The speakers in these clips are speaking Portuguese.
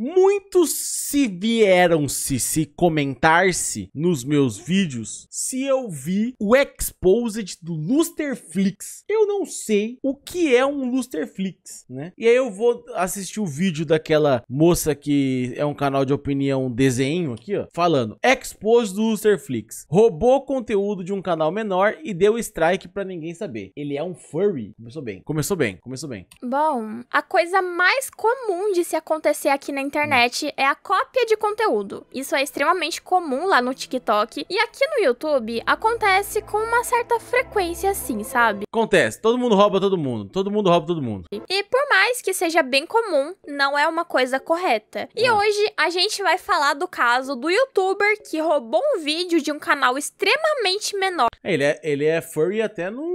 Muitos se vieram-se, se comentar-se nos meus vídeos se eu vi o Exposed do Lusterflix. Eu não sei o que é um Lusterflix, né? E aí eu vou assistir o vídeo daquela moça que é um canal de opinião desenho aqui, ó, falando Exposed do Lusterflix. Roubou conteúdo de um canal menor e deu strike para ninguém saber. Ele é um furry. Começou bem, começou bem, começou bem. Bom, a coisa mais comum de se acontecer aqui na internet é a cópia de conteúdo. Isso é extremamente comum lá no TikTok e aqui no YouTube acontece com uma certa frequência assim, sabe? Acontece, todo mundo rouba todo mundo, todo mundo rouba todo mundo. E por mais que seja bem comum, não é uma coisa correta. E é. hoje a gente vai falar do caso do youtuber que roubou um vídeo de um canal extremamente menor. É, ele é, ele é furry até no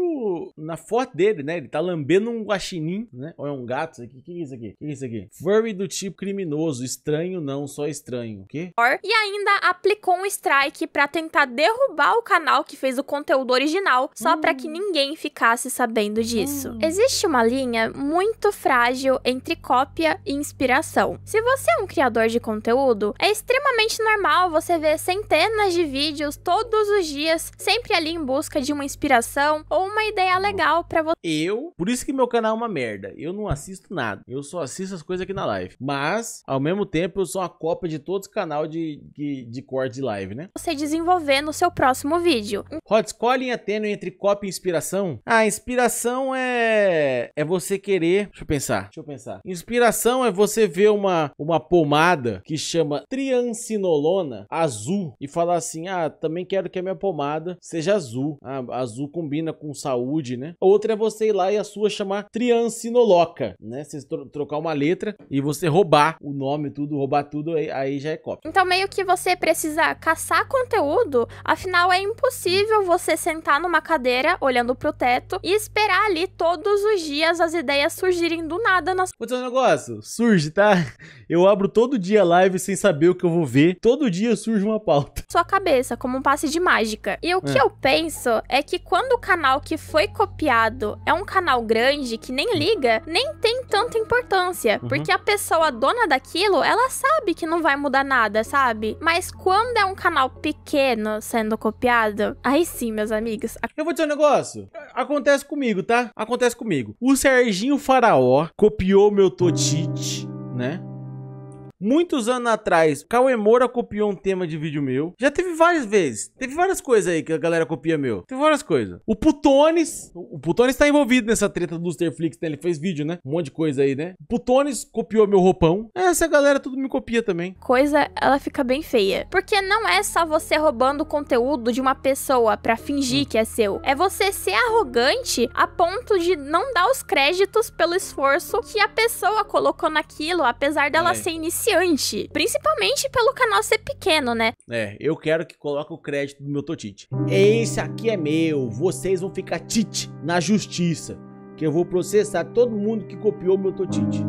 na foto dele, né? Ele tá lambendo um guaxinim, né? Ou é um gato, isso aqui. O que é isso aqui? O que é isso aqui? Furry do tipo criminoso. Estranho não, só estranho. O quê? E ainda aplicou um strike para tentar derrubar o canal que fez o conteúdo original, só hum. para que ninguém ficasse sabendo disso. Hum. Existe uma linha muito frágil entre cópia e inspiração. Se você é um criador de conteúdo, é extremamente normal você ver centenas de vídeos todos os dias, sempre ali em busca de uma inspiração ou uma ideia é legal pra você. Eu, por isso que meu canal é uma merda. Eu não assisto nada. Eu só assisto as coisas aqui na live. Mas, ao mesmo tempo, eu sou a cópia de todos os canal de, de, de corte de live, né? Você desenvolver no seu próximo vídeo. Rods, qual a linha é tênue entre cópia e inspiração? Ah, inspiração é... É você querer... Deixa eu pensar. Deixa eu pensar. Inspiração é você ver uma, uma pomada que chama triancinolona azul e falar assim, ah, também quero que a minha pomada seja azul. Ah, azul combina com saúde né? Outra é você ir lá e a sua chamar Triancinoloca, né? Você trocar uma letra e você roubar o nome, tudo, roubar tudo, aí, aí já é cópia. Então meio que você precisa caçar conteúdo, afinal é impossível você sentar numa cadeira olhando pro teto e esperar ali todos os dias as ideias surgirem do nada na Vou um negócio, surge, tá? Eu abro todo dia live sem saber o que eu vou ver. Todo dia surge uma pauta. Sua cabeça, como um passe de mágica. E o que é. eu penso é que quando o canal que foi copiado é um canal grande que nem liga, nem tem tanta importância. Uhum. Porque a pessoa dona daquilo, ela sabe que não vai mudar nada, sabe? Mas quando é um canal pequeno sendo copiado, aí sim, meus amigos. A... Eu vou dizer um negócio. Acontece comigo, tá? Acontece comigo. O Serginho Faraó copiou meu Totite, né? Muitos anos atrás, Cauê Moura copiou um tema de vídeo meu. Já teve várias vezes. Teve várias coisas aí que a galera copia meu. Teve várias coisas. O Putones. O Putones tá envolvido nessa treta do Lusterflix, né? Ele fez vídeo, né? Um monte de coisa aí, né? O Putones copiou meu roupão. Essa galera tudo me copia também. Coisa, ela fica bem feia. Porque não é só você roubando conteúdo de uma pessoa para fingir hum. que é seu. É você ser arrogante a ponto de não dar os créditos pelo esforço que a pessoa colocou naquilo, apesar dela é. ser iniciante humilhante. Principalmente pelo canal ser pequeno, né? É, eu quero que coloque o crédito do meu Totite. Esse aqui é meu, vocês vão ficar tite na justiça. Que eu vou processar todo mundo que copiou meu Totite.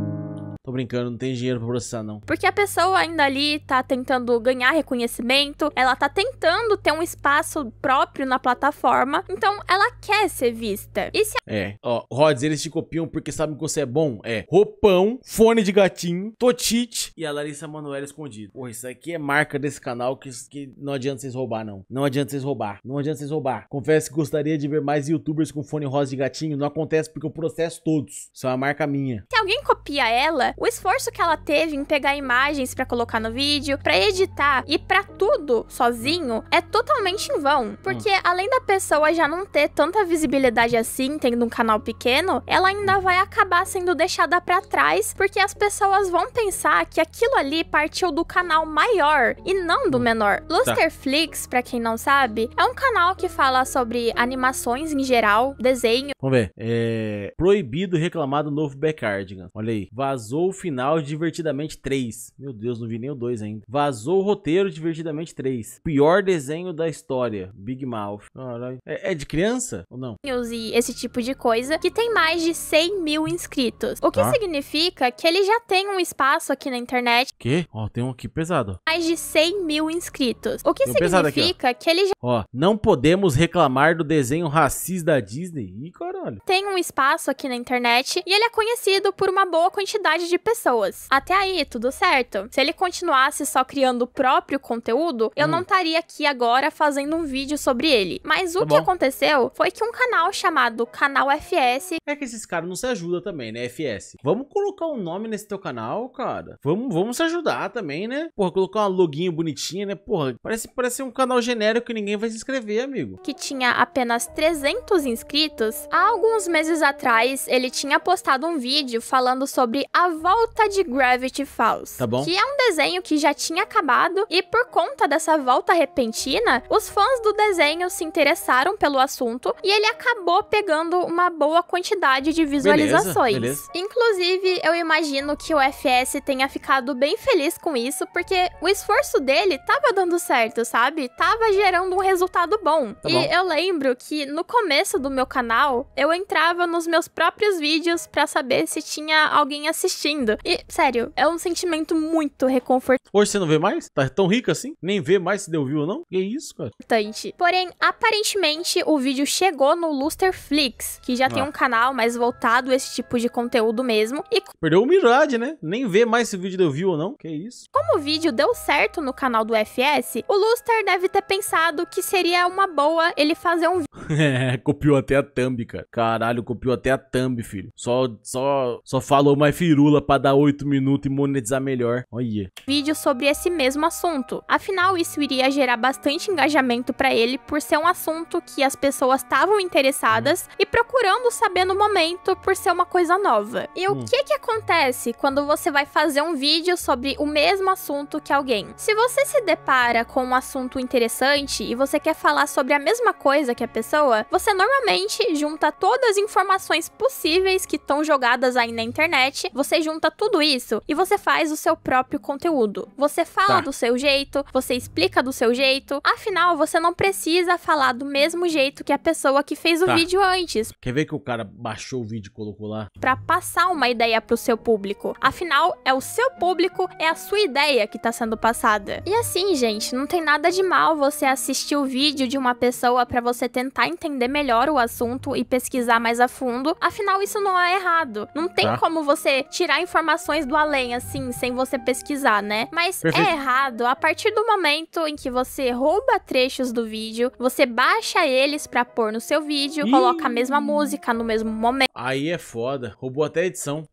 Tô brincando, não tem dinheiro pra processar, não. Porque a pessoa ainda ali tá tentando ganhar reconhecimento, ela tá tentando ter um espaço próprio na plataforma, então ela quer ser vista. E se... É, ó, Rods, eles te copiam porque sabem que você é bom. É, roupão, fone de gatinho, totite e a Larissa Manoela escondida. Pô, isso aqui é marca desse canal que, que não adianta vocês roubar, não. Não adianta vocês roubar, não adianta vocês roubar. Confesso que gostaria de ver mais youtubers com fone rosa de gatinho, não acontece porque eu processo todos. Isso é uma marca minha. Se alguém copia ela, o esforço que ela teve em pegar imagens para colocar no vídeo, para editar e para tudo sozinho é totalmente em vão, hum. porque hum. além da pessoa já não ter tanta visibilidade assim, tendo um canal pequeno, ela ainda vai acabar sendo deixada para trás, porque as pessoas vão pensar que aquilo ali partiu do canal maior e não do hum. menor. Tá. Lusterflix, tá. para quem não sabe, é um canal que fala sobre animações em geral, desenho. Vamos ver. É proibido reclamar do novo Beckardigan. Olha aí. Vazou vazou o final de Divertidamente 3. Meu Deus, não vi nem o 2 ainda. Vazou o roteiro de Divertidamente 3. Pior desenho da história. Big Mouth. Caralho. É, é de criança ou não? E esse tipo de coisa que tem mais de 100 mil inscritos. O que tá. significa que ele já tem um espaço aqui na internet. Que? Ó, tem um aqui pesado. Mais de 100 mil inscritos. O que significa aqui, que ele já. Ó, não podemos reclamar do desenho racista da Disney. Ih, caralho. Tem um espaço aqui na internet e ele é conhecido por uma boa quantidade de de pessoas. Até aí, tudo certo. Se ele continuasse só criando o próprio conteúdo, eu hum. não estaria aqui agora fazendo um vídeo sobre ele. Mas tá o tá que bom. aconteceu foi que um canal chamado Canal FS. É que esses caras não se ajudam também, né? FS. Vamos colocar um nome nesse teu canal, cara. Vamos, vamos se ajudar também, né? Porra, colocar uma loginho bonitinha, né? Porra, parece, parece um canal genérico que ninguém vai se inscrever, amigo. Que tinha apenas 300 inscritos. Há alguns meses atrás, ele tinha postado um vídeo falando sobre a volta de Gravity Falls. Tá bom. Que é um desenho que já tinha acabado e por conta dessa volta repentina, os fãs do desenho se interessaram pelo assunto e ele acabou pegando uma boa quantidade de visualizações. Beleza, beleza. Inclusive, eu imagino que o FS tenha ficado bem feliz com isso, porque o esforço dele tava dando certo, sabe? Tava gerando um resultado bom. Tá e bom. eu lembro que no começo do meu canal, eu entrava nos meus próprios vídeos para saber se tinha alguém assistindo assistindo. E, sério, é um sentimento muito reconfortante. Hoje você não vê mais? Tá tão rica assim? Nem vê mais se deu view ou não? Que isso, cara? Importante. Porém, aparentemente, o vídeo chegou no Lusterflix, que já ah. tem um canal mais voltado a esse tipo de conteúdo mesmo. E... Perdeu humildade, né? Nem vê mais se o vídeo deu view ou não. Que isso? Como o vídeo deu certo no canal do FS, o Luster deve ter pensado que seria uma boa ele fazer um é, copiou até a thumb, cara. Caralho, copiou até a thumb, filho. Só, só, só falou mais firula pula pra dar 8 minutos e monetizar melhor. Olha. Vídeo sobre esse mesmo assunto. Afinal, isso iria gerar bastante engajamento para ele por ser um assunto que as pessoas estavam interessadas hum. e procurando saber no momento por ser uma coisa nova. E hum. o que que acontece quando você vai fazer um vídeo sobre o mesmo assunto que alguém? Se você se depara com um assunto interessante e você quer falar sobre a mesma coisa que a pessoa, você normalmente junta todas as informações possíveis que estão jogadas aí na internet, você junta tudo isso e você faz o seu próprio conteúdo. Você fala tá. do seu jeito, você explica do seu jeito. Afinal, você não precisa falar do mesmo jeito que a pessoa que fez tá. o vídeo antes. Quer ver que o cara baixou o vídeo e colocou lá? Pra passar uma ideia pro seu público. Afinal, é o seu público, é a sua ideia que tá sendo passada. E assim, gente, não tem nada de mal você assistir o vídeo de uma pessoa para você tentar entender melhor o assunto e pesquisar mais a fundo. Afinal, isso não é errado. Não tem tá. como você tirar pegar informações do além, assim, sem você pesquisar, né? Mas Perfeito. é errado a partir do momento em que você rouba trechos do vídeo, você baixa eles pra pôr no seu vídeo, Ih. coloca a mesma música no mesmo momento. Aí é foda, roubou até a edição.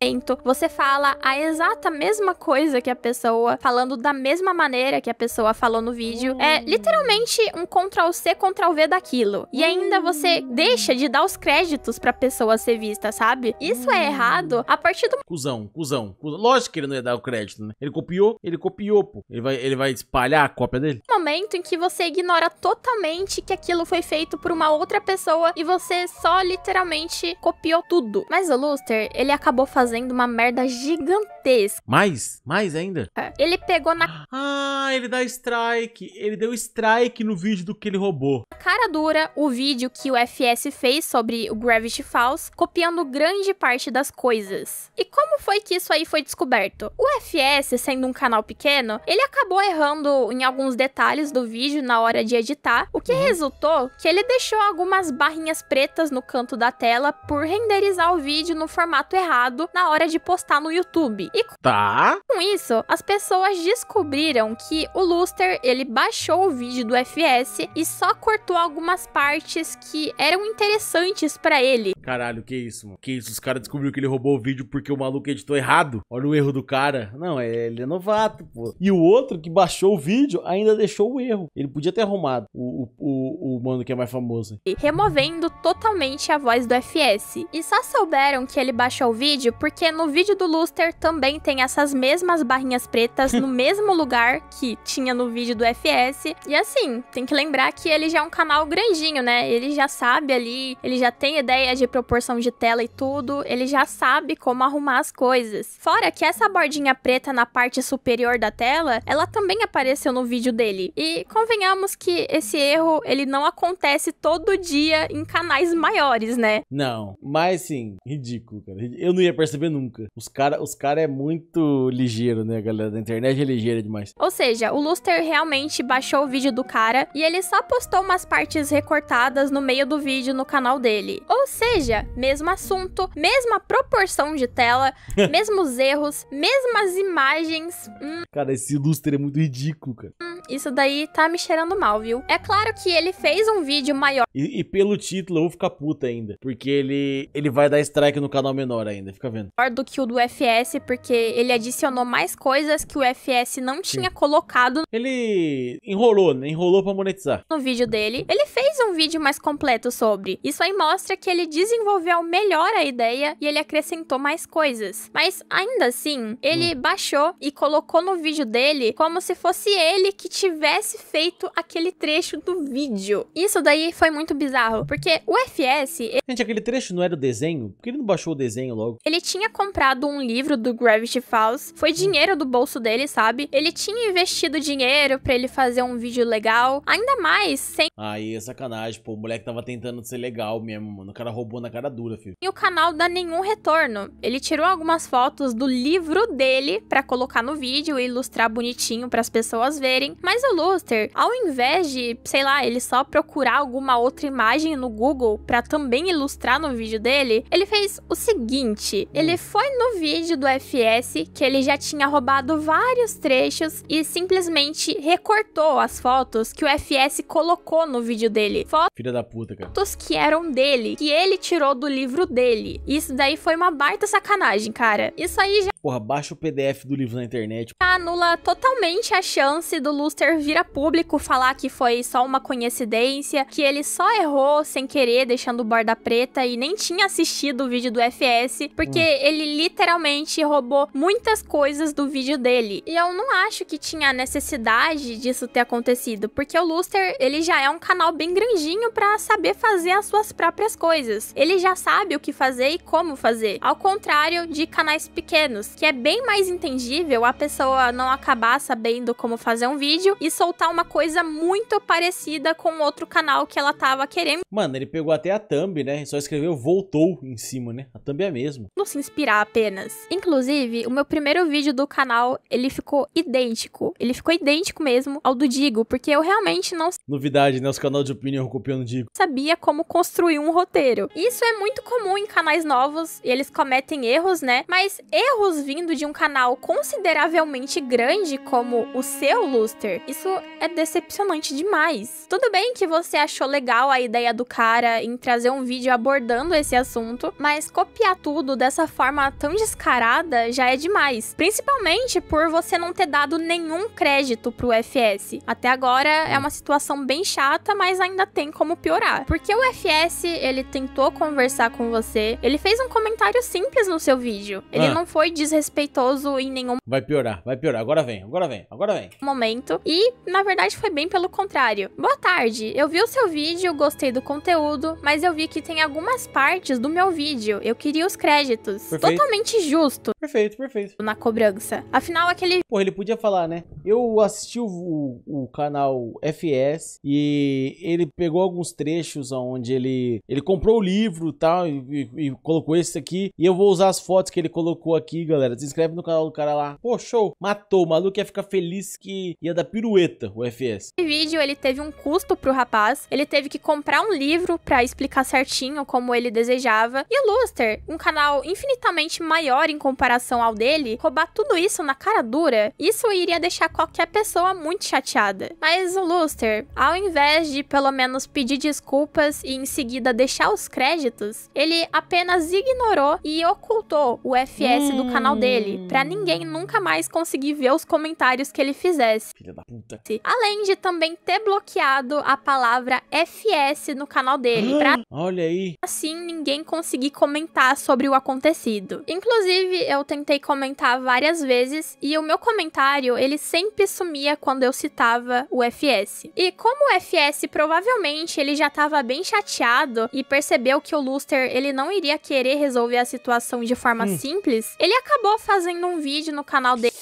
Você fala a exata mesma coisa que a pessoa, falando da mesma maneira que a pessoa falou no vídeo. É hum. literalmente um Ctrl C, Ctrl V daquilo. E ainda hum. você deixa de dar os créditos pra pessoa ser vista, sabe? Isso é hum. errado a partir do. Cusão, cuzão, Lógico que ele não ia dar o crédito, né? Ele copiou, ele copiou, pô. Ele vai, ele vai espalhar a cópia dele. Momento em que você ignora totalmente que aquilo foi feito por uma outra pessoa e você só literalmente copiou tudo. Mas o Luster, ele acabou fazendo uma merda gigantesca mais? Mais ainda? É. Ele pegou na. Ah, ele dá strike. Ele deu strike no vídeo do que ele roubou. Cara dura, o vídeo que o FS fez sobre o Gravity Falls, copiando grande parte das coisas. E como foi que isso aí foi descoberto? O FS, sendo um canal pequeno, ele acabou errando em alguns detalhes do vídeo na hora de editar, o que uhum. resultou que ele deixou algumas barrinhas pretas no canto da tela por renderizar o vídeo no formato errado na hora de postar no YouTube. E tá. com isso, as pessoas descobriram que o Luster, ele baixou o vídeo do FS e só cortou algumas partes que eram interessantes para ele. Caralho, que isso, mano? Que isso, os caras descobriram que ele roubou o vídeo porque o maluco editou errado. Olha o erro do cara. Não, é, ele é novato, pô. E o outro que baixou o vídeo ainda deixou o erro. Ele podia ter arrumado o, o, o, o mano que é mais famoso. E removendo totalmente a voz do FS. E só souberam que ele baixou o vídeo porque no vídeo do Luster também também tem essas mesmas barrinhas pretas no mesmo lugar que tinha no vídeo do FS. E assim, tem que lembrar que ele já é um canal grandinho, né? Ele já sabe ali, ele já tem ideia de proporção de tela e tudo, ele já sabe como arrumar as coisas. Fora que essa bordinha preta na parte superior da tela, ela também apareceu no vídeo dele. E convenhamos que esse erro, ele não acontece todo dia em canais maiores, né? Não, mas sim, ridículo, cara. Eu não ia perceber nunca. Os cara, os cara é muito ligeiro, né, galera? A internet é ligeira demais. Ou seja, o Luster realmente baixou o vídeo do cara e ele só postou umas partes recortadas no meio do vídeo no canal dele. Ou seja, mesmo assunto, mesma proporção de tela, mesmos erros, mesmas imagens. Hum. Cara, esse Luster é muito ridículo, cara. Hum, isso daí tá me cheirando mal, viu? É claro que ele fez um vídeo maior. E, e pelo título eu vou ficar puta ainda, porque ele, ele vai dar strike no canal menor ainda, fica vendo. Maior do que o do FS, porque porque ele adicionou mais coisas que o FS não tinha colocado. Ele enrolou, né? Enrolou pra monetizar. No vídeo dele, ele fez um vídeo mais completo sobre. Isso aí mostra que ele desenvolveu melhor a ideia e ele acrescentou mais coisas. Mas ainda assim, ele hum. baixou e colocou no vídeo dele como se fosse ele que tivesse feito aquele trecho do vídeo. Isso daí foi muito bizarro, porque o FS. Gente, aquele trecho não era o desenho? Por que ele não baixou o desenho logo? Ele tinha comprado um livro do Greg Gravity Falls foi dinheiro do bolso dele, sabe? Ele tinha investido dinheiro para ele fazer um vídeo legal, ainda mais sem. Aí é sacanagem, pô. O moleque tava tentando ser legal mesmo, mano. O cara roubou na cara dura, filho. E o canal dá nenhum retorno. Ele tirou algumas fotos do livro dele para colocar no vídeo e ilustrar bonitinho para as pessoas verem, mas o Luther, ao invés de, sei lá, ele só procurar alguma outra imagem no Google para também ilustrar no vídeo dele, ele fez o seguinte: ele hum. foi no vídeo do FE GPS que ele já tinha roubado vários trechos e simplesmente recortou as fotos que o FS colocou no vídeo dele. Fotos Filha da puta, cara. Fotos que eram dele, que ele tirou do livro dele. Isso daí foi uma baita sacanagem, cara. Isso aí já Porra, baixa o PDF do livro na internet. Anula totalmente a chance do Luster virar público, falar que foi só uma coincidência, que ele só errou sem querer, deixando borda preta e nem tinha assistido o vídeo do FS, porque hum. ele literalmente roubou muitas coisas do vídeo dele. E eu não acho que tinha necessidade disso ter acontecido, porque o Luster, ele já é um canal bem grandinho para saber fazer as suas próprias coisas. Ele já sabe o que fazer e como fazer, ao contrário de canais pequenos que é bem mais entendível a pessoa não acabar sabendo como fazer um vídeo e soltar uma coisa muito parecida com outro canal que ela tava querendo. Mano, ele pegou até a thumb, né? Só escreveu voltou em cima, né? A thumb é mesmo. Não se inspirar apenas. Inclusive, o meu primeiro vídeo do canal, ele ficou idêntico. Ele ficou idêntico mesmo ao do Digo, porque eu realmente não... Novidade, né? Os canais de opinião copiando o Digo. Sabia como construir um roteiro. Isso é muito comum em canais novos, e eles cometem erros, né? Mas erros vindo de um canal consideravelmente grande como o seu Luster, isso é decepcionante demais. Tudo bem que você achou legal a ideia do cara em trazer um vídeo abordando esse assunto, mas copiar tudo dessa forma tão descarada já é demais, principalmente por você não ter dado nenhum crédito pro FS. Até agora é uma situação bem chata, mas ainda tem como piorar. Porque o FS, ele tentou conversar com você, ele fez um comentário simples no seu vídeo. Ele ah. não foi des desrespeitoso em nenhum Vai piorar, vai piorar. Agora vem, agora vem, agora vem. momento. E, na verdade, foi bem pelo contrário. Boa tarde, eu vi o seu vídeo, gostei do conteúdo, mas eu vi que tem algumas partes do meu vídeo. Eu queria os créditos. Perfeito. Totalmente justo. Perfeito, perfeito. Na cobrança. Afinal, aquele. Porra, ele podia falar, né? Eu assisti o, o, canal FS e ele pegou alguns trechos onde ele, ele comprou o livro tal, e, e, e colocou esse aqui. E eu vou usar as fotos que ele colocou aqui, galera. Se inscreve no canal do cara lá. Pô, show! Matou. O maluco ia ficar feliz que ia dar pirueta o FS. Esse vídeo ele teve um custo pro rapaz. Ele teve que comprar um livro para explicar certinho como ele desejava. E o Luster, um canal infinitamente maior em comparação ao dele, roubar tudo isso na cara dura, isso iria deixar qualquer pessoa muito chateada. Mas o Luster, ao invés de pelo menos pedir desculpas e em seguida deixar os créditos, ele apenas ignorou e ocultou o FS hum. do canal dele, para hum. ninguém nunca mais conseguir ver os comentários que ele fizesse. Filha da puta. Além de também ter bloqueado a palavra FS no canal dele, ah, pra Olha aí. Assim ninguém conseguir comentar sobre o acontecido. Inclusive, eu tentei comentar várias vezes e o meu comentário, ele sempre sempre sumia quando eu citava o FS. E como o FS provavelmente ele já estava bem chateado e percebeu que o Luster ele não iria querer resolver a situação de forma hum. simples, ele acabou fazendo um vídeo no canal dele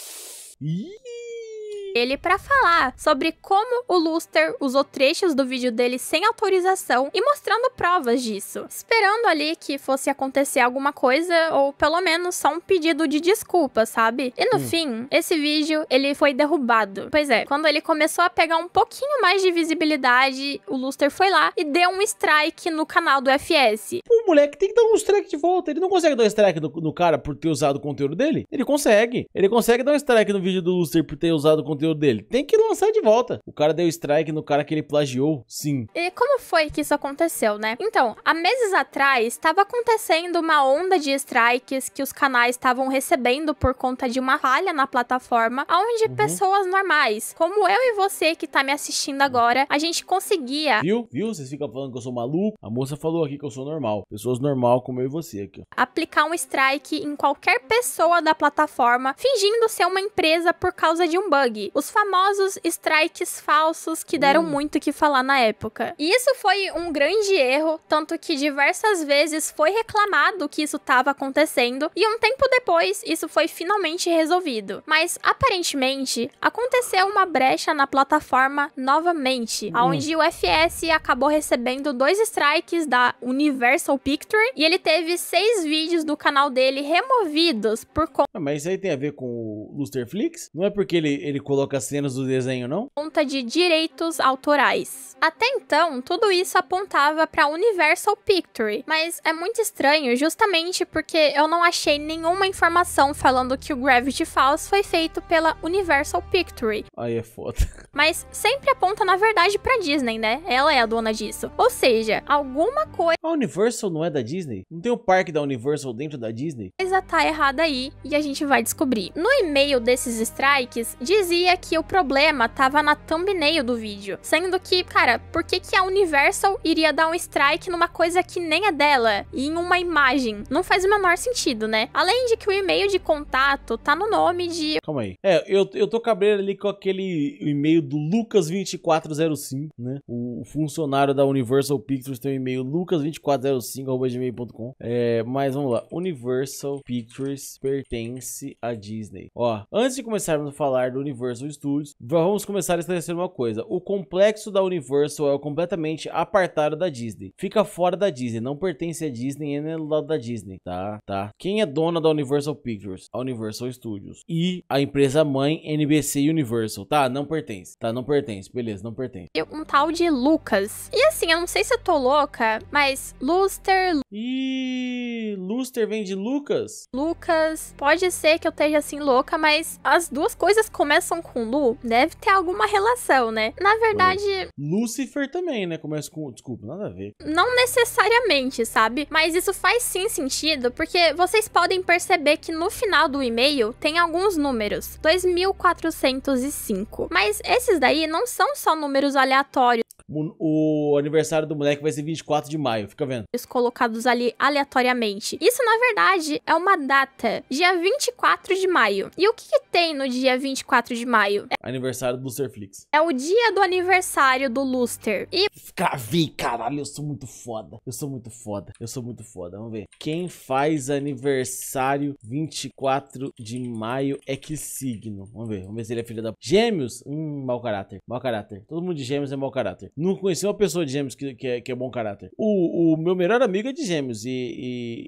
ele para falar sobre como o Luster usou trechos do vídeo dele sem autorização e mostrando provas disso, esperando ali que fosse acontecer alguma coisa ou pelo menos só um pedido de desculpa, sabe? E no hum. fim, esse vídeo ele foi derrubado. Pois é, quando ele começou a pegar um pouquinho mais de visibilidade, o Luster foi lá e deu um strike no canal do FS. O moleque tem que dar um strike de volta. Ele não consegue dar um strike no, no cara por ter usado o conteúdo dele? Ele consegue. Ele consegue dar um strike no vídeo do Luster por ter usado o conteúdo conteúdo dele. Tem que lançar de volta. O cara deu strike no cara que ele plagiou, sim. E como foi que isso aconteceu, né? Então, há meses atrás estava acontecendo uma onda de strikes que os canais estavam recebendo por conta de uma falha na plataforma, onde uhum. pessoas normais, como eu e você que tá me assistindo agora, a gente conseguia. Viu? Viu? Vocês ficam falando que eu sou maluco? A moça falou aqui que eu sou normal. Pessoas normal como eu e você aqui. Aplicar um strike em qualquer pessoa da plataforma, fingindo ser uma empresa por causa de um bug os famosos strikes falsos que deram hum. muito o que falar na época. E isso foi um grande erro, tanto que diversas vezes foi reclamado que isso estava acontecendo, e um tempo depois isso foi finalmente resolvido. Mas aparentemente aconteceu uma brecha na plataforma novamente, hum. onde o FS acabou recebendo dois strikes da Universal Picture e ele teve seis vídeos do canal dele removidos por conta. Ah, mas isso aí tem a ver com o Lusterflix? Não é porque ele, ele colocou coloca cenas do desenho, não? Conta de direitos autorais. Até então, tudo isso apontava para Universal Pictory, mas é muito estranho justamente porque eu não achei nenhuma informação falando que o Gravity Falls foi feito pela Universal Pictory. Aí é foda. Mas sempre aponta na verdade para Disney, né? Ela é a dona disso. Ou seja, alguma coisa. A Universal não é da Disney? Não tem o um parque da Universal dentro da Disney? Coisa tá errada aí e a gente vai descobrir. No e-mail desses strikes dizia parecia que o problema tava na thumbnail do vídeo. Sendo que, cara, por que, que a Universal iria dar um strike numa coisa que nem é dela e em uma imagem? Não faz o menor sentido, né? Além de que o e-mail de contato tá no nome de. Calma aí. É, eu, eu tô cabreiro ali com aquele e-mail do Lucas2405, né? O, funcionário da Universal Pictures tem o e-mail lucas2405.gmail.com. É, mas vamos lá. Universal Pictures pertence à Disney. Ó, antes de começarmos a falar do Universal Universal Studios, vamos começar a esclarecer uma coisa. O complexo da Universal é completamente apartado da Disney. Fica fora da Disney, não pertence à Disney, é do lado da Disney, tá? Tá. Quem é dona da Universal Pictures? A Universal Studios. E a empresa mãe NBC Universal, tá? Não pertence, tá? Não pertence, beleza, não pertence. Um tal de Lucas. E assim, eu não sei se eu tô louca, mas Luster... E Luster vem de Lucas? Lucas, pode ser que eu esteja assim louca, mas as duas coisas começam com com Lu, deve ter alguma relação, né? Na verdade. Lúcifer também, né? Começa com. Desculpa, nada a ver. Não necessariamente, sabe? Mas isso faz sim sentido, porque vocês podem perceber que no final do e-mail tem alguns números: 2405. Mas esses daí não são só números aleatórios o aniversário do moleque vai ser 24 de maio, fica vendo. Eles Colocados ali aleatoriamente. Isso, na verdade, é uma data, dia 24 de maio. E o que, que tem no dia 24 de maio? É... Aniversário do Lusterflix. É o dia do aniversário do Luster. E... cavi, caralho, eu sou muito foda. Eu sou muito foda. Eu sou muito foda. Vamos ver. Quem faz aniversário 24 de maio é que signo? Vamos ver. Vamos ver se ele é filho da... Gêmeos? Hum, mau caráter. Mau caráter. Todo mundo de gêmeos é mau caráter nunca conheci uma pessoa de gêmeos que, que, é, que é bom caráter. O, o meu melhor amigo é de gêmeos e, e,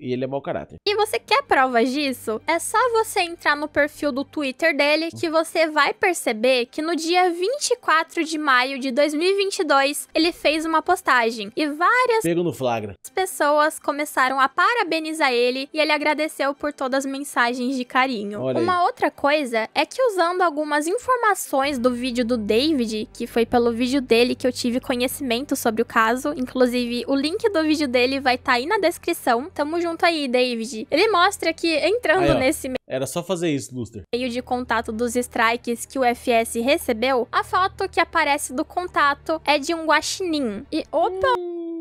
e, e ele é mau caráter. E você quer provas disso? É só você entrar no perfil do Twitter dele que você vai perceber que no dia 24 de maio de 2022 ele fez uma postagem e várias Pego no flagra. pessoas começaram a parabenizar ele e ele agradeceu por todas as mensagens de carinho. Olha uma aí. outra coisa é que usando algumas informações do vídeo do David, que foi pelo vídeo vídeo dele que eu tive conhecimento sobre o caso. Inclusive, o link do vídeo dele vai estar tá aí na descrição. Tamo junto aí, David. Ele mostra que entrando aí, nesse era só fazer isso, Luster. Meio de contato dos strikes que o FS recebeu, a foto que aparece do contato é de um guaxinim. E opa! Hum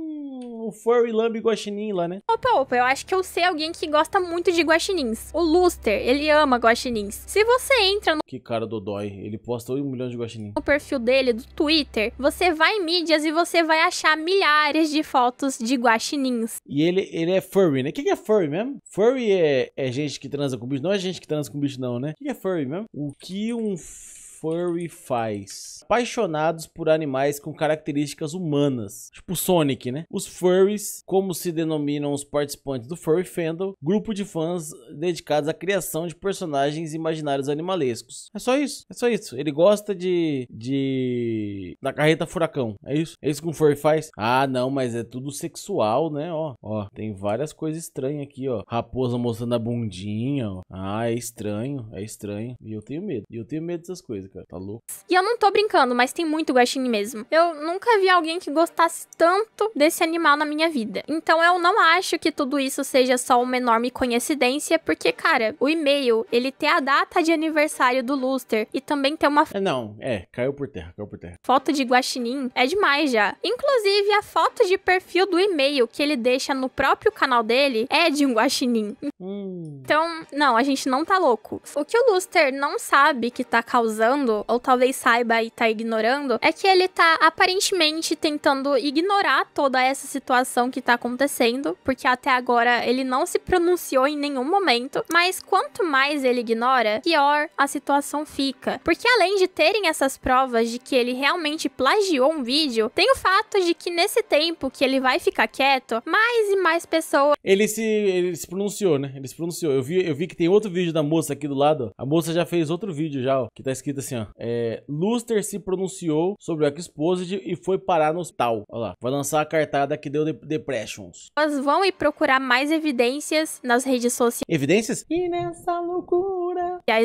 um furry lambe guaxinim lá, né? Opa, opa, eu acho que eu sei alguém que gosta muito de guaxinins. O Luster, ele ama guaxinins. Se você entra no... Que cara do dói, ele posta um milhão de guaxinins. No perfil dele, do Twitter, você vai em mídias e você vai achar milhares de fotos de guaxinins. E ele, ele é furry, né? O que, que é furry mesmo? Furry é, é gente que transa com bicho? Não é gente que transa com bicho não, né? O que, que é furry mesmo? O que um furry faz. Apaixonados por animais com características humanas, tipo Sonic, né? Os furries, como se denominam os participantes do Furry Fandom, grupo de fãs dedicados à criação de personagens imaginários animalescos. É só isso, é só isso. Ele gosta de de da carreta furacão. É isso? É isso que um furry faz? Ah, não, mas é tudo sexual, né? Ó, ó, tem várias coisas estranhas aqui, ó. Raposa mostrando a bundinha, ó. Ah, é estranho, é estranho. E eu tenho medo. E eu tenho medo dessas coisas, cara cara. Tá louco. E eu não tô brincando, mas tem muito guaxinim mesmo. Eu nunca vi alguém que gostasse tanto desse animal na minha vida. Então eu não acho que tudo isso seja só uma enorme coincidência, porque, cara, o e-mail, ele tem a data de aniversário do Luster e também tem uma... É, não, é, caiu por terra, caiu por terra. Foto de guaxinim é demais já. Inclusive, a foto de perfil do e-mail que ele deixa no próprio canal dele é de um guaxinim. Hum. Então, não, a gente não tá louco. O que o Luster não sabe que tá causando ou talvez saiba e tá ignorando, é que ele tá aparentemente tentando ignorar toda essa situação que tá acontecendo, porque até agora ele não se pronunciou em nenhum momento, mas quanto mais ele ignora, pior a situação fica. Porque além de terem essas provas de que ele realmente plagiou um vídeo, tem o fato de que nesse tempo que ele vai ficar quieto, mais e mais pessoas. Ele se, ele se pronunciou, né? Ele se pronunciou. Eu vi, eu vi que tem outro vídeo da moça aqui do lado. A moça já fez outro vídeo já, ó, que tá escrito assim, ó. É, Luster se pronunciou sobre o Exposed e foi parar no tal. Olha lá. Vai lançar a cartada que deu de Depressions. Elas vão e procurar mais evidências nas redes sociais. Evidências? E nessa loucura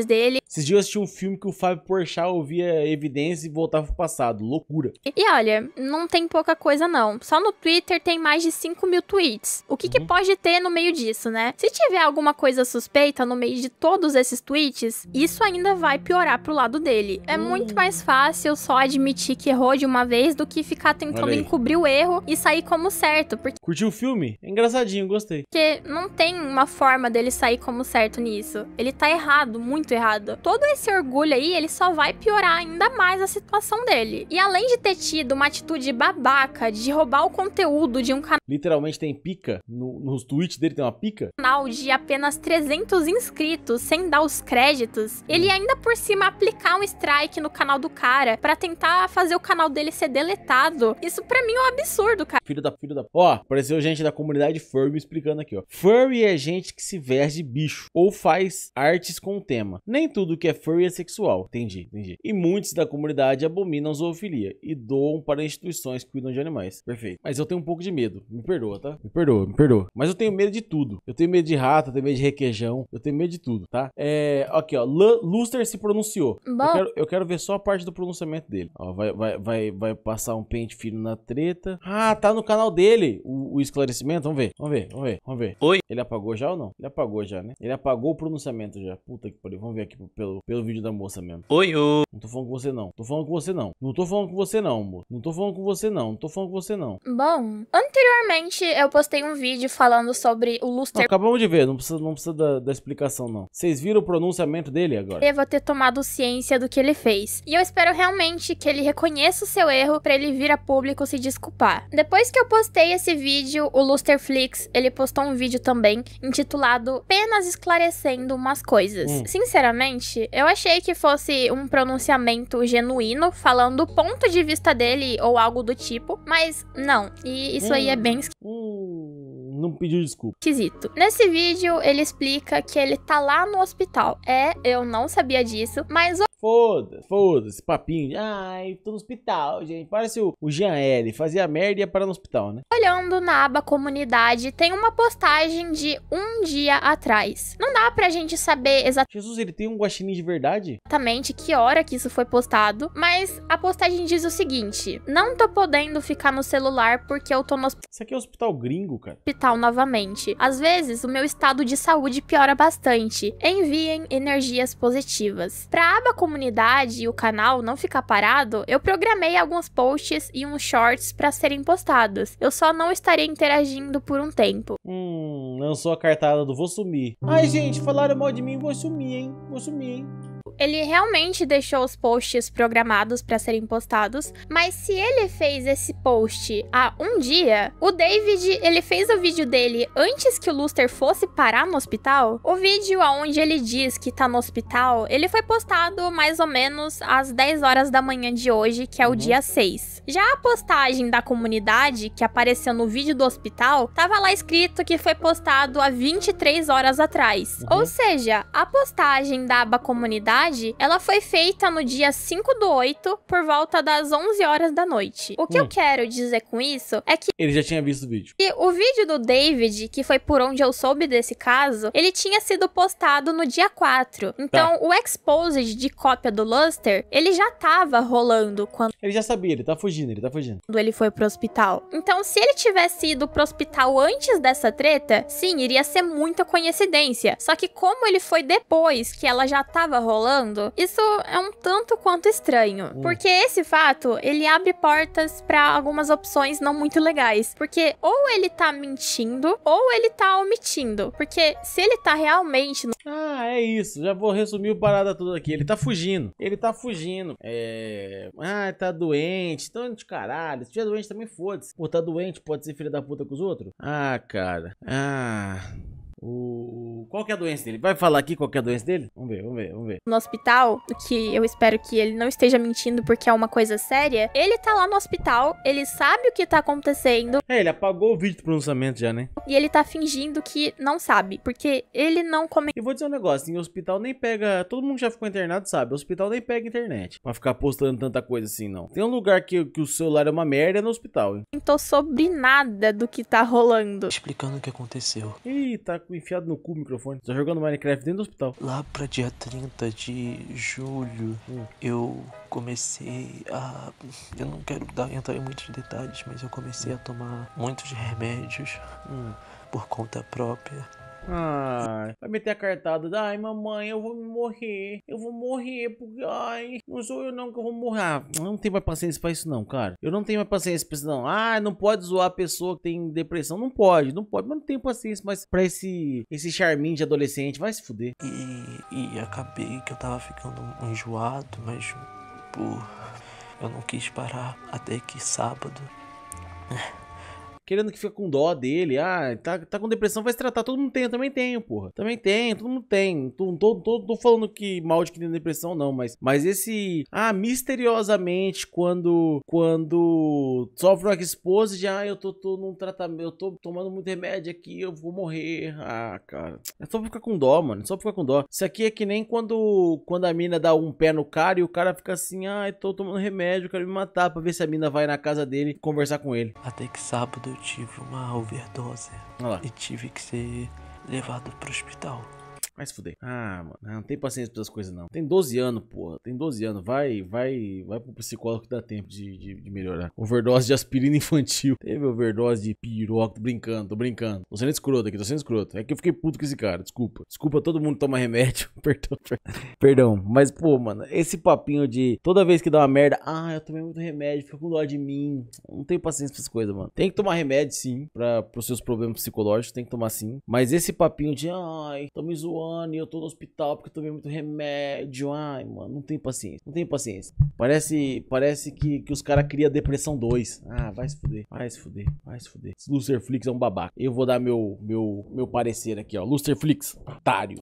dele. Esses dias eu assisti um filme que o Fábio Porchat ouvia evidência e voltava pro passado. Loucura. E olha, não tem pouca coisa não. Só no Twitter tem mais de 5 mil tweets. O que, uhum. que pode ter no meio disso, né? Se tiver alguma coisa suspeita no meio de todos esses tweets, isso ainda vai piorar pro lado dele. É uhum. muito mais fácil só admitir que errou de uma vez do que ficar tentando encobrir o erro e sair como certo. Porque... Curtiu o filme? É engraçadinho, gostei. Porque não tem uma forma dele sair como certo nisso. Ele tá errado muito errado. Todo esse orgulho aí, ele só vai piorar ainda mais a situação dele. E além de ter tido uma atitude babaca de roubar o conteúdo de um canal. Literalmente tem pica. No, nos tweets dele tem uma pica. Canal de apenas 300 inscritos, sem dar os créditos. Ele hum. ainda por cima aplicar um strike no canal do cara para tentar fazer o canal dele ser deletado. Isso para mim é um absurdo, cara. Filho da filho da. Ó, apareceu gente da comunidade furry explicando aqui, ó. Furry é gente que se veste de bicho ou faz artes com o tema tema. Nem tudo que é furry é sexual. Entendi, entendi. E muitos da comunidade abominam zoofilia e doam para instituições que cuidam de animais. Perfeito. Mas eu tenho um pouco de medo. Me perdoa, tá? Me perdoa, me perdoa. Mas eu tenho medo de tudo. Eu tenho medo de rato, eu tenho medo de requeijão, eu tenho medo de tudo, tá? É. Aqui, ó. L Luster se pronunciou. Bom. Eu quero, eu quero ver só a parte do pronunciamento dele. Ó, vai, vai, vai, vai passar um pente fino na treta. Ah, tá no canal dele o, o esclarecimento. Vamos ver, vamos ver, vamos ver, vamos ver. Oi. Ele apagou já ou não? Ele apagou já, né? Ele apagou o pronunciamento já. Puta que pariu. Peraí, vamos ver aqui pelo, pelo vídeo da moça mesmo. Oi, ô. Não tô falando com você, não. Tô falando com você, não. Não tô falando com você, não, amor. Não tô falando com você, não. Não tô falando com você, não. Bom, anteriormente eu postei um vídeo falando sobre o Luster. Não, acabamos de ver, não precisa, não precisa da, da explicação, não. Vocês viram o pronunciamento dele agora? Devo ter tomado ciência do que ele fez. E eu espero realmente que ele reconheça o seu erro para ele vir a público se desculpar. Depois que eu postei esse vídeo, o Lusterflix, ele postou um vídeo também intitulado Penas Esclarecendo Umas Coisas. Hum sinceramente, eu achei que fosse um pronunciamento genuíno, falando o ponto de vista dele ou algo do tipo, mas não. E isso hum, aí é hum, bem esquisito. Hum, não pediu desculpa. Esquisito. Nesse vídeo, ele explica que ele tá lá no hospital. É, eu não sabia disso, mas o Foda-se, foda-se, papinho. Ai, tô no hospital, gente. Parece o, o Jean L. Fazia merda e ia parar no hospital, né? Olhando na aba comunidade, tem uma postagem de um dia atrás. Não dá pra gente saber exatamente. Jesus, ele tem um guaxinim de verdade? Exatamente que hora que isso foi postado, mas a postagem diz o seguinte: Não tô podendo ficar no celular porque eu tô no hospital. Isso aqui é um hospital gringo, cara. Hospital novamente. Às vezes, o meu estado de saúde piora bastante. Enviem energias positivas. Pra aba comunidade, comunidade e o canal não ficar parado, eu programei alguns posts e uns shorts para serem postados. Eu só não estarei interagindo por um tempo. Hum, lançou a cartada do vou sumir. Ai, gente, falaram mal de mim, vou sumir, hein? Vou sumir, hein? Ele realmente deixou os posts programados para serem postados, mas se ele fez esse post há um dia, o David, ele fez o vídeo dele antes que o Luster fosse parar no hospital. O vídeo aonde ele diz que tá no hospital, ele foi postado mais ou menos às 10 horas da manhã de hoje, que é o uhum. dia 6. Já a postagem da comunidade, que apareceu no vídeo do hospital, tava lá escrito que foi postado há 23 horas atrás. Uhum. Ou seja, a postagem da aba comunidade, ela foi feita no dia 5 do 8, por volta das 11 horas da noite. O que hum. eu quero dizer com isso é que... Ele já tinha visto o vídeo. E o vídeo do David, que foi por onde eu soube desse caso, ele tinha sido postado no dia 4. Tá. Então, tá. o exposed de cópia do Luster, ele já tava rolando quando... Ele já sabia, ele tá fugindo fugindo, ele tá fugindo. Ele foi pro hospital. Então, se ele tivesse ido pro hospital antes dessa treta, sim, iria ser muita coincidência. Só que como ele foi depois que ela já tava rolando, isso é um tanto quanto estranho. Hum. Porque esse fato, ele abre portas para algumas opções não muito legais. Porque ou ele tá mentindo, ou ele tá omitindo. Porque se ele tá realmente... No... Ah, é isso. Já vou resumir o parada tudo aqui. Ele tá fugindo. Ele tá fugindo. É... Ah, tá doente. Então, de caralho. Se tiver doente também, foda-se. Pô, tá doente, pode ser filho da puta com os outros? Ah, cara. Ah. O, qual que é a doença dele? Vai falar aqui qual que é a doença dele? Vamos ver, vamos ver, vamos ver. No hospital, que eu espero que ele não esteja mentindo porque é uma coisa séria, ele tá lá no hospital, ele sabe o que tá acontecendo. É, ele apagou o vídeo do pronunciamento já, né? E ele tá fingindo que não sabe, porque ele não come. Eu vou dizer um negócio, em hospital nem pega. Todo mundo já ficou internado, sabe? O hospital nem pega internet pra ficar postando tanta coisa assim, não. Tem um lugar que, que o celular é uma merda é no hospital, hein? Não tô sobre nada do que tá rolando. Explicando o que aconteceu. Eita, enfiado no cu o microfone. Tô jogando Minecraft dentro do hospital. Lá pra dia 30 de julho, hum. eu comecei a. Eu não quero dar, entrar em muitos detalhes, mas eu comecei a tomar muitos remédios hum. por conta própria. Ai, vai meter a cartada. Ai, mamãe, eu vou morrer. Eu vou morrer porque, ai, não sou eu não que eu vou morrer. Ah, não tenho mais paciência pra isso não, cara. Eu não tenho mais paciência pra isso não. Ah, não pode zoar a pessoa que tem depressão. Não pode, não pode. Mas não tenho paciência mais pra esse, esse charminho de adolescente. Vai se fuder. E, e acabei que eu tava ficando enjoado, mas, eu não quis parar até que sábado querendo que fica com dó dele. Ah, tá, tá com depressão, vai se tratar. Todo mundo tem, eu também tenho, porra. Também tem, todo mundo tem. Tô, tô, tô, tô falando que mal de que tem depressão, não, mas, mas esse. Ah, misteriosamente, quando. Quando sofre uma expose já ah, eu tô, tô num tratamento, eu tô tomando muito remédio aqui, eu vou morrer. Ah, cara. É só pra ficar com dó, mano. É só pra ficar com dó. Isso aqui é que nem quando, quando a mina dá um pé no cara e o cara fica assim, ah, eu tô tomando remédio, eu quero me matar pra ver se a mina vai na casa dele conversar com ele. Até que sábado eu tive uma overdose e tive que ser levado para o hospital. Vai se fuder. Ah, mano, não tem paciência para essas coisas não. Tem 12 anos, porra. Tem 12 anos. Vai, vai, vai pro psicólogo que dá tempo de, de, de melhorar. Overdose de aspirina infantil. Teve overdose de piroca. Tô brincando, tô brincando. Tô sendo escroto aqui, tô sendo escroto. É que eu fiquei puto com esse cara, desculpa. Desculpa, todo mundo toma remédio. perdão, perdão. Mas, pô, mano, esse papinho de toda vez que dá uma merda, ah, eu tomei muito remédio, fica com dó de mim. Não tenho paciência pra essas coisas, mano. Tem que tomar remédio, sim, pra, pros seus problemas psicológicos, tem que tomar sim. Mas esse papinho de, ai, tô me zoando mano, e eu tô no hospital porque eu tomei muito remédio. Ai, mano, não tenho paciência. Não tenho paciência. Parece, parece que, que os caras criam depressão 2. Ah, vai se fuder, vai se fuder, vai se fuder. Lucifer Flix é um babaca. Eu vou dar meu, meu, meu parecer aqui, ó. Lucifer Flix, otário.